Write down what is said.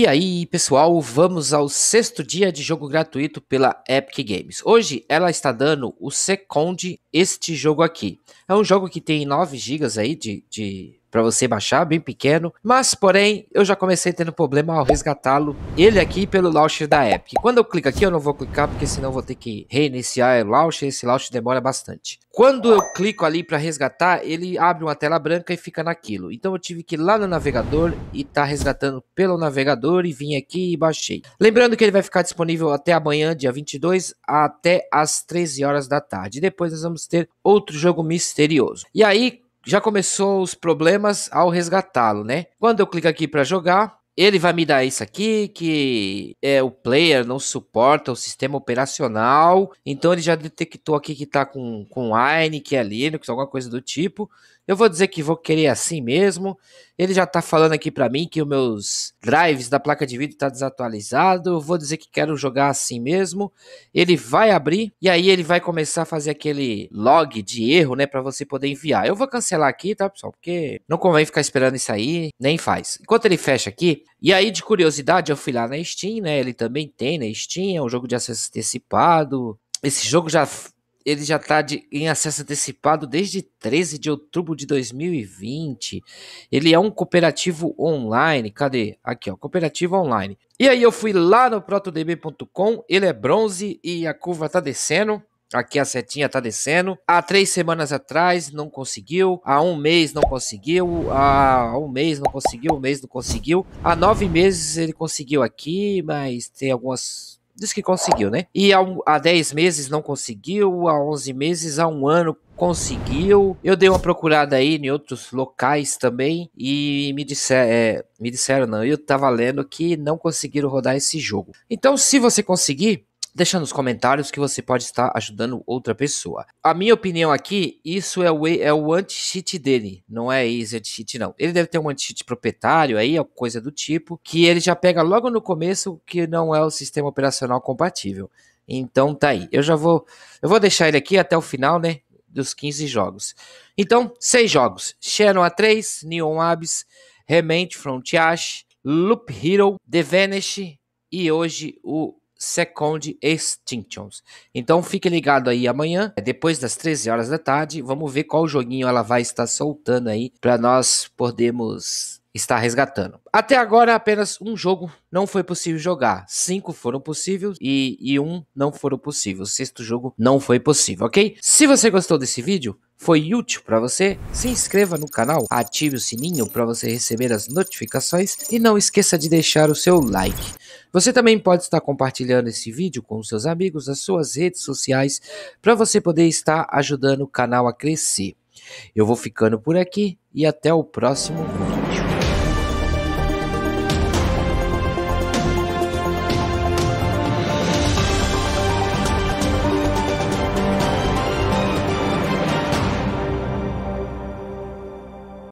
E aí, pessoal, vamos ao sexto dia de jogo gratuito pela Epic Games. Hoje ela está dando o Second, este jogo aqui. É um jogo que tem 9 GB aí de, de para você baixar, bem pequeno. Mas, porém, eu já comecei tendo problema ao resgatá-lo. Ele aqui pelo launcher da Epic. Quando eu clico aqui, eu não vou clicar porque senão vou ter que reiniciar o launcher. Esse launcher demora bastante. Quando eu clico ali para resgatar, ele abre uma tela branca e fica naquilo. Então eu tive que ir lá no navegador e tá resgatando pelo navegador e vim aqui e baixei. Lembrando que ele vai ficar disponível até amanhã, dia 22, até às 13 horas da tarde. Depois nós vamos ter outro jogo misterioso. E aí, já começou os problemas ao resgatá-lo, né? Quando eu clico aqui para jogar, ele vai me dar isso aqui que é o player não suporta o sistema operacional. Então ele já detectou aqui que tá com com Wine, que é Linux, alguma coisa do tipo. Eu vou dizer que vou querer assim mesmo. Ele já tá falando aqui para mim que os meus drives da placa de vídeo tá desatualizado. Vou dizer que quero jogar assim mesmo. Ele vai abrir e aí ele vai começar a fazer aquele log de erro, né, para você poder enviar. Eu vou cancelar aqui, tá, pessoal? Porque não convém ficar esperando isso aí, nem faz. Enquanto ele fecha aqui, e aí de curiosidade eu fui lá na Steam, né? Ele também tem na Steam, é um jogo de acesso antecipado. Esse jogo já ele já está em acesso antecipado desde 13 de outubro de 2020. Ele é um cooperativo online. Cadê? Aqui, ó, cooperativo online. E aí eu fui lá no protodb.com, ele é bronze e a curva está descendo. Aqui a setinha tá descendo. Há três semanas atrás não conseguiu. Há um mês não conseguiu. Há um mês não conseguiu. Um mês não conseguiu. Há nove meses ele conseguiu aqui, mas tem algumas Diz que conseguiu, né? E há 10 meses não conseguiu, há 11 meses, há um ano conseguiu. Eu dei uma procurada aí em outros locais também e me, disser, é, me disseram, não, eu tava lendo que não conseguiram rodar esse jogo. Então, se você conseguir, deixa nos comentários que você pode estar ajudando outra pessoa. A minha opinião aqui, isso é o, é o anti-cheat dele, não é easy cheat não. Ele deve ter um anti-cheat proprietário aí, coisa do tipo, que ele já pega logo no começo que não é o sistema operacional compatível. Então tá aí. Eu já vou, eu vou deixar ele aqui até o final, né? Dos 15 jogos. Então, seis jogos: Shadow A3, Neon Abyss, Rement Frontier, Loop Hero, The Vanish e hoje o Second Extinctions. Então fique ligado aí amanhã, é depois das 13 horas da tarde, vamos ver qual joguinho ela vai estar soltando aí para nós podermos estar resgatando. Até agora apenas um jogo não foi possível jogar, cinco foram possíveis e, e um não foram possíveis. O sexto jogo não foi possível, ok? Se você gostou desse vídeo foi útil para você? Se inscreva no canal, ative o sininho para você receber as notificações e não esqueça de deixar o seu like. Você também pode estar compartilhando esse vídeo com seus amigos nas suas redes sociais para você poder estar ajudando o canal a crescer. Eu vou ficando por aqui e até o próximo vídeo.